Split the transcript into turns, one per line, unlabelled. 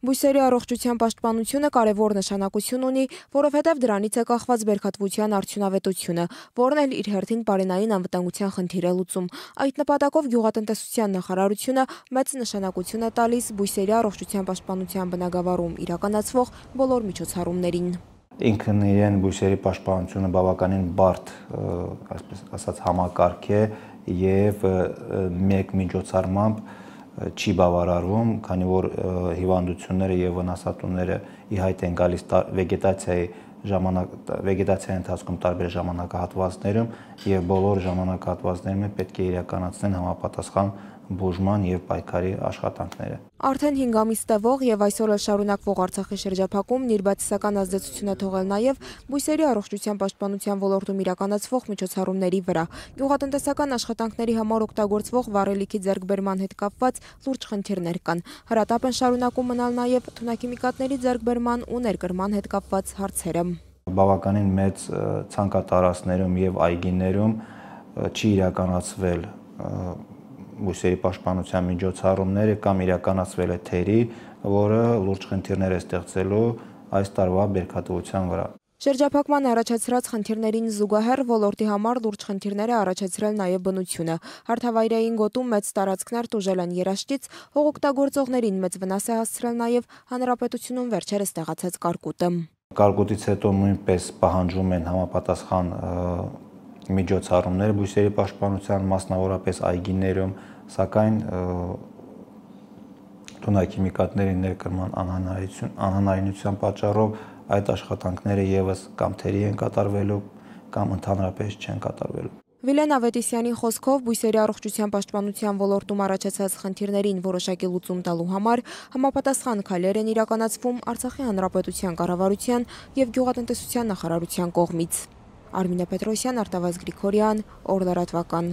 Բույսերի առողջության պաշտպանությունը կարևոր նշանակություն ունի, որովհետև դրանից է կախված բերքատվության արդյունավետությունը, որն էլ իր հերթին բարենային անվտանգության խնդիր է լուծում։ Այդ նպատակով գյուղատնտեսության նախարարությունը մեծ նշանակություն է տալիս բույսերի առողջության պաշտպանության բնագավառում իրականացվող բոլոր միջոցառումներին
ինքն իրեն բույսերի պաշտպանությունը բավականին բարդ, այսպես ասած, համակարգ է եւ մեկ միջոցառմամբ չի բավարարվում, քանի որ հիվանդությունները եւ վնասատուները ի հայտ են գալիս վեգետացիայի ժամանակ վեգետացիայի ընթացքում տարբեր ժամանակահատվածներում եւ բոլոր ժամանակահատվածներում պետք է իրականացնեն համապատասխան բուժման եւ պայքարի աշխատանքները։
Արդեն 5 ամիս տևող եւ այսօր էլ շարունակվող Արցախի շրջափակումն իր բացասական ազդեցություն է թողել նաեւ բույսերի առողջության պաշտպանության ոլորտում իրականացվող միջոցառումների վրա։ Գյուղատնտեսական աշխատանքների համար օգտագործվող վառելիքի ձեռքբերման հետ կապված լուրջ խնդիրներ կան։ Հրատապ են շարունակում մնալ նաեւ թունաքիմիկատների ձեռքբերման ու ներկրման հետ կապված հարցերը
բավականին մեծ ցանկատարածներում եւ այգիներում չի իրականացվել բույսերի պաշտպանության միջոցառումները կամ իրականացվել է թերի, որը լուրջ խնդիրներ է ստեղծելու այս տարվա բերքատվության վրա։
Շրջափակման առաջացրած խնդիրներին զուգահեռ ոլորտի համար լուրջ խնդիրներ է առաջացրել նաև բնությունը։ Հարթավայրային գոտում մեծ տարածքներ տուժել են երաշտից, հողօգտագործողներին մեծ վնաս է հասցրել նաև հանրապետությունում վերջերս տեղացած կարկուտը։
Կարկուտից հետո նույնպես պահանջում են համապատասխան միջոցառումներ բույսերի պաշտպանության մասնավորապես այգիներում, սակայն տոնաքիմիկատների ներկրման անհնարինություն անհնարինության պատճառով այդ աշխատանքները եւս կամ թերի են կատարվելու կամ ընդհանրապես չեն կատարվելու
Վիլեն Ավետիսյանի խոսքով բույսերի առողջության պաշտպանության ոլորտում առաջացած խնդիրներին որոշակի լուծում տալու համար համապատասխան քայլեր են իրականացվում Արցախի հանրապետության կառավարության եւ գյուղատնտեսության նախարարության կողմից։ Արմինե Պետրոսյան, Արտավազ Գրիգորյան, Օրդարատվական։